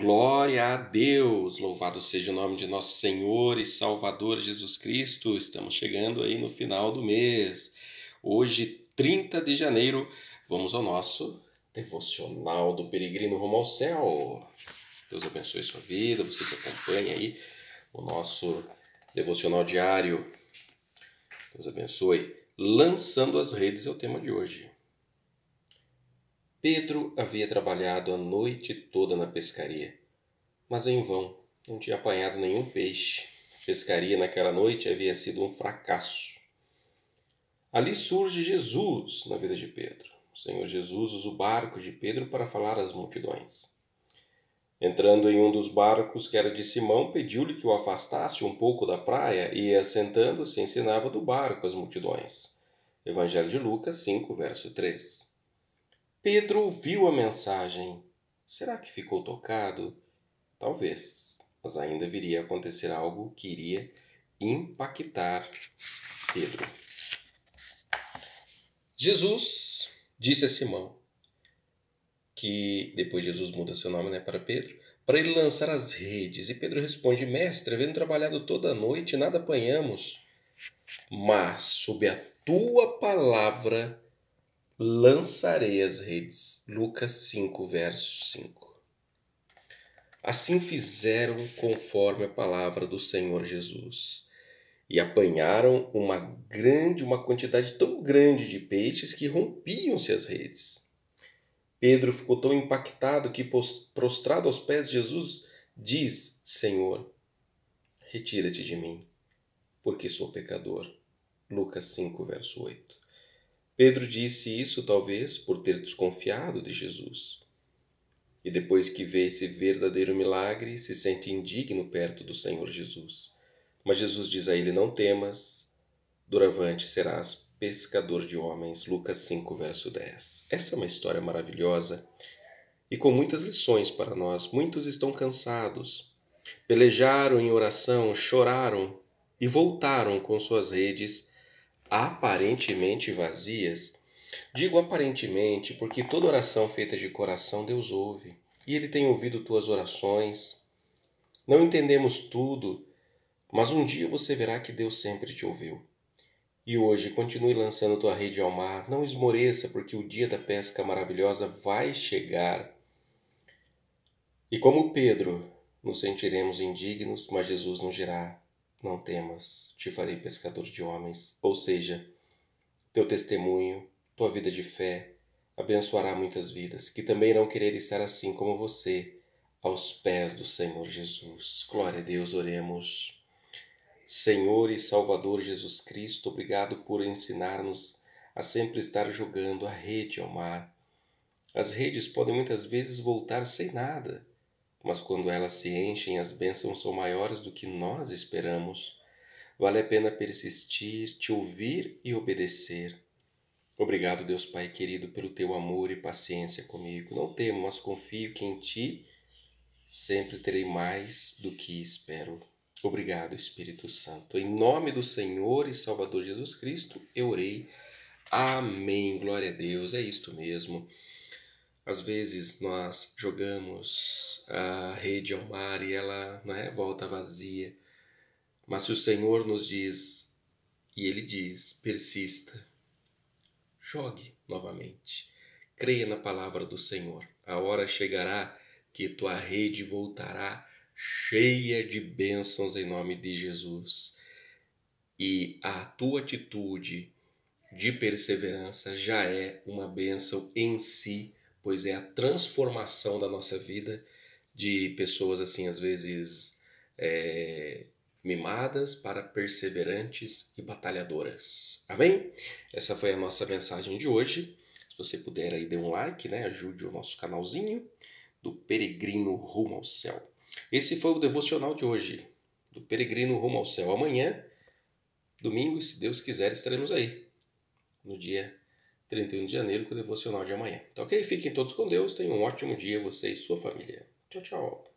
Glória a Deus, louvado seja o nome de nosso Senhor e Salvador Jesus Cristo. Estamos chegando aí no final do mês. Hoje, 30 de janeiro, vamos ao nosso devocional do peregrino rumo ao céu. Deus abençoe sua vida, você que acompanha aí o nosso devocional diário. Deus abençoe. Lançando as redes é o tema de hoje. Pedro havia trabalhado a noite toda na pescaria, mas em vão, não tinha apanhado nenhum peixe. A pescaria naquela noite havia sido um fracasso. Ali surge Jesus na vida de Pedro. O Senhor Jesus usa o barco de Pedro para falar às multidões. Entrando em um dos barcos que era de Simão, pediu-lhe que o afastasse um pouco da praia e, assentando-se, ensinava do barco às multidões. Evangelho de Lucas 5, verso 3. Pedro ouviu a mensagem. Será que ficou tocado? Talvez, mas ainda viria a acontecer algo que iria impactar Pedro. Jesus disse a Simão, que depois Jesus muda seu nome né, para Pedro, para ele lançar as redes. E Pedro responde: Mestre, havendo trabalhado toda a noite, nada apanhamos. Mas, sob a tua palavra, lançarei as redes. Lucas 5, verso 5. Assim fizeram conforme a palavra do Senhor Jesus. E apanharam uma grande, uma quantidade tão grande de peixes que rompiam-se as redes. Pedro ficou tão impactado que, prostrado aos pés de Jesus, diz: Senhor, retira-te de mim, porque sou pecador. Lucas 5, verso 8. Pedro disse isso, talvez, por ter desconfiado de Jesus. E depois que vê esse verdadeiro milagre, se sente indigno perto do Senhor Jesus. Mas Jesus diz a ele: Não temas, Duravante serás pescador de homens. Lucas 5, verso 10. Essa é uma história maravilhosa e com muitas lições para nós. Muitos estão cansados, pelejaram em oração, choraram e voltaram com suas redes aparentemente vazias? Digo aparentemente porque toda oração feita de coração Deus ouve, e Ele tem ouvido tuas orações. Não entendemos tudo, mas um dia você verá que Deus sempre te ouviu. E hoje continue lançando tua rede ao mar, não esmoreça, porque o dia da pesca maravilhosa vai chegar. E como Pedro, nos sentiremos indignos, mas Jesus nos dirá: não temas, te farei pescador de homens, ou seja, teu testemunho, tua vida de fé, abençoará muitas vidas, que também irão querer estar assim como você, aos pés do Senhor Jesus. Glória a Deus, oremos. Senhor e Salvador Jesus Cristo, obrigado por ensinar-nos a sempre estar jogando a rede ao mar. As redes podem muitas vezes voltar sem nada, mas quando elas se enchem, as bênçãos são maiores do que nós esperamos. Vale a pena persistir, te ouvir e obedecer. Obrigado, Deus Pai querido, pelo teu amor e paciência comigo. Não temo, mas confio que em ti sempre terei mais do que espero. Obrigado, Espírito Santo. Em nome do Senhor e Salvador Jesus Cristo, eu orei. Amém. Glória a Deus. É isto mesmo. Às vezes nós jogamos a rede ao mar e ela né, volta vazia. Mas se o Senhor nos diz, e Ele diz, persista, jogue novamente. Creia na palavra do Senhor. A hora chegará que tua rede voltará cheia de bênçãos em nome de Jesus. E a tua atitude de perseverança já é uma bênção em si pois é a transformação da nossa vida de pessoas assim às vezes é, mimadas para perseverantes e batalhadoras. Amém? Essa foi a nossa mensagem de hoje. Se você puder aí dê um like, né, ajude o nosso canalzinho do Peregrino Rumo ao Céu. Esse foi o devocional de hoje do Peregrino Rumo ao Céu. Amanhã, domingo, se Deus quiser, estaremos aí no dia 31 de janeiro, com o devocional de amanhã. Então, ok? Fiquem todos com Deus, tenham um ótimo dia, você e sua família. Tchau, tchau.